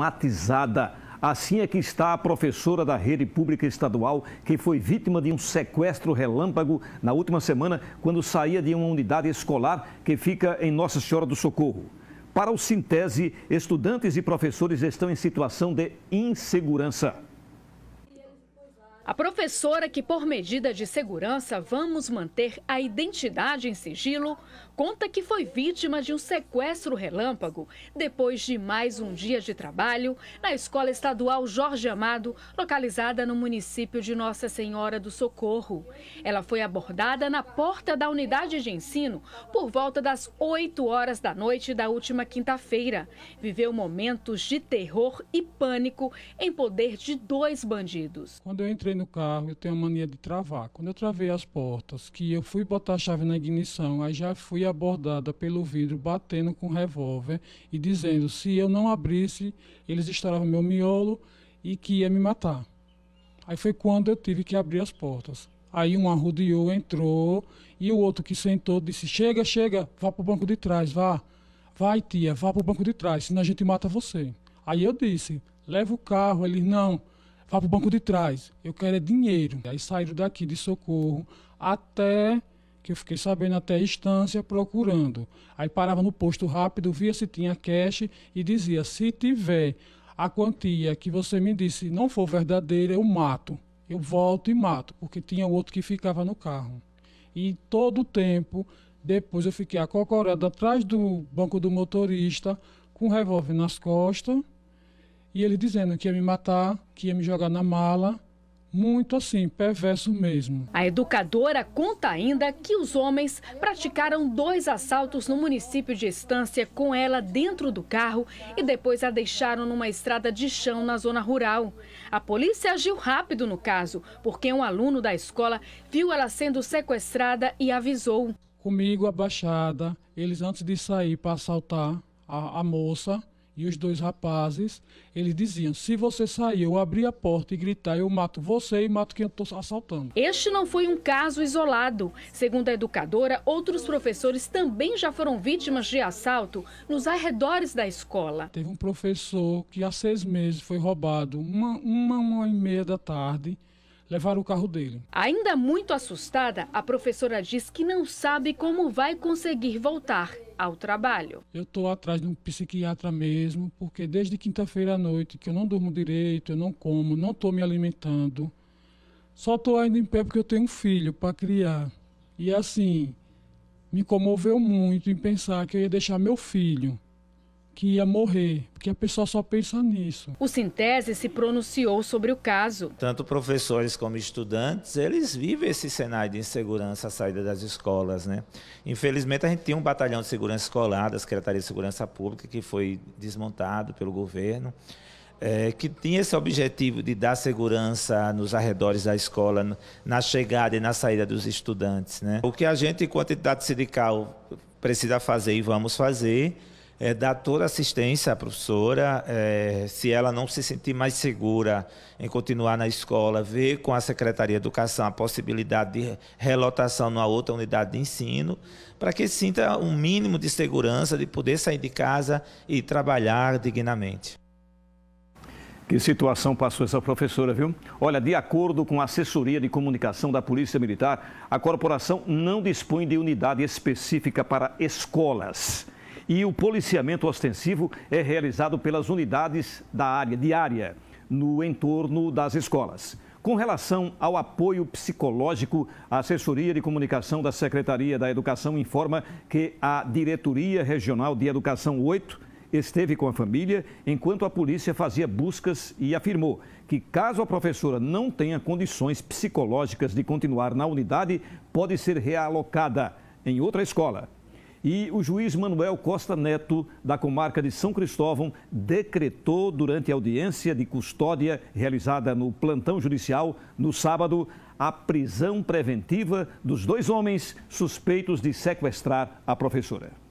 matizada. Assim é que está a professora da rede pública estadual que foi vítima de um sequestro relâmpago na última semana quando saía de uma unidade escolar que fica em Nossa Senhora do Socorro. Para o Sintese, estudantes e professores estão em situação de insegurança. A professora que, por medida de segurança, vamos manter a identidade em sigilo, conta que foi vítima de um sequestro relâmpago depois de mais um dia de trabalho na Escola Estadual Jorge Amado, localizada no município de Nossa Senhora do Socorro. Ela foi abordada na porta da unidade de ensino por volta das 8 horas da noite da última quinta-feira. Viveu momentos de terror e pânico em poder de dois bandidos. Quando eu entrei no carro, eu tenho a mania de travar. Quando eu travei as portas, que eu fui botar a chave na ignição, aí já fui abordada pelo vidro, batendo com o revólver e dizendo: se eu não abrisse, eles no meu miolo e que ia me matar. Aí foi quando eu tive que abrir as portas. Aí um arrudeou, entrou, e o outro que sentou disse: Chega, chega, vá para o banco de trás, vá. Vai, tia, vá para o banco de trás, senão a gente mata você. Aí eu disse: Leva o carro. Ele: Não, vá para o banco de trás, eu quero é dinheiro. Aí saíram daqui de socorro até que eu fiquei sabendo até a instância, procurando. Aí parava no posto rápido, via se tinha cash e dizia: se tiver a quantia que você me disse não for verdadeira, eu mato. Eu volto e mato, porque tinha outro que ficava no carro. E todo o tempo, depois eu fiquei acocorado atrás do banco do motorista, com o revólver nas costas, e ele dizendo que ia me matar, que ia me jogar na mala muito assim, perverso mesmo. A educadora conta ainda que os homens praticaram dois assaltos no município de Estância com ela dentro do carro e depois a deixaram numa estrada de chão na zona rural. A polícia agiu rápido no caso, porque um aluno da escola viu ela sendo sequestrada e avisou. Comigo abaixada, eles antes de sair para assaltar a, a moça, e os dois rapazes, eles diziam: se você sair, eu abrir a porta e gritar, eu mato você e mato quem eu estou assaltando. Este não foi um caso isolado. Segundo a educadora, outros professores também já foram vítimas de assalto nos arredores da escola. Teve um professor que há seis meses foi roubado, uma, uma, uma e meia da tarde levaram o carro dele. Ainda muito assustada, a professora diz que não sabe como vai conseguir voltar ao trabalho. Eu estou atrás de um psiquiatra mesmo, porque desde quinta-feira à noite que eu não durmo direito, eu não como, não estou me alimentando. Só estou ainda em pé porque eu tenho um filho para criar. E assim, me comoveu muito em pensar que eu ia deixar meu filho que ia morrer, porque a pessoa só pensa nisso. O Sintese se pronunciou sobre o caso. Tanto professores como estudantes, eles vivem esse cenário de insegurança à saída das escolas, né? Infelizmente, a gente tinha um batalhão de segurança escolar da Secretaria de Segurança Pública que foi desmontado pelo governo. É, que tinha esse objetivo de dar segurança nos arredores da escola, na chegada e na saída dos estudantes. Né? O que a gente, enquanto entidade sindical, precisa fazer e vamos fazer é, dar toda assistência à professora. É, se ela não se sentir mais segura em continuar na escola, ver com a Secretaria de Educação a possibilidade de relotação numa outra unidade de ensino, para que sinta um mínimo de segurança de poder sair de casa e trabalhar dignamente. Que situação passou essa professora, viu? Olha, de acordo com a assessoria de comunicação da Polícia Militar, a corporação não dispõe de unidade específica para escolas e o policiamento ostensivo é realizado pelas unidades da área diária no entorno das escolas. Com relação ao apoio psicológico, a assessoria de comunicação da Secretaria da Educação informa que a Diretoria Regional de Educação 8 esteve com a família enquanto a polícia fazia buscas e afirmou que, caso a professora não tenha condições psicológicas de continuar na unidade, pode ser realocada em outra escola. E o juiz Manuel Costa Neto, da comarca de São Cristóvão, decretou durante a audiência de custódia realizada no plantão judicial no sábado a prisão preventiva dos dois homens suspeitos de sequestrar a professora.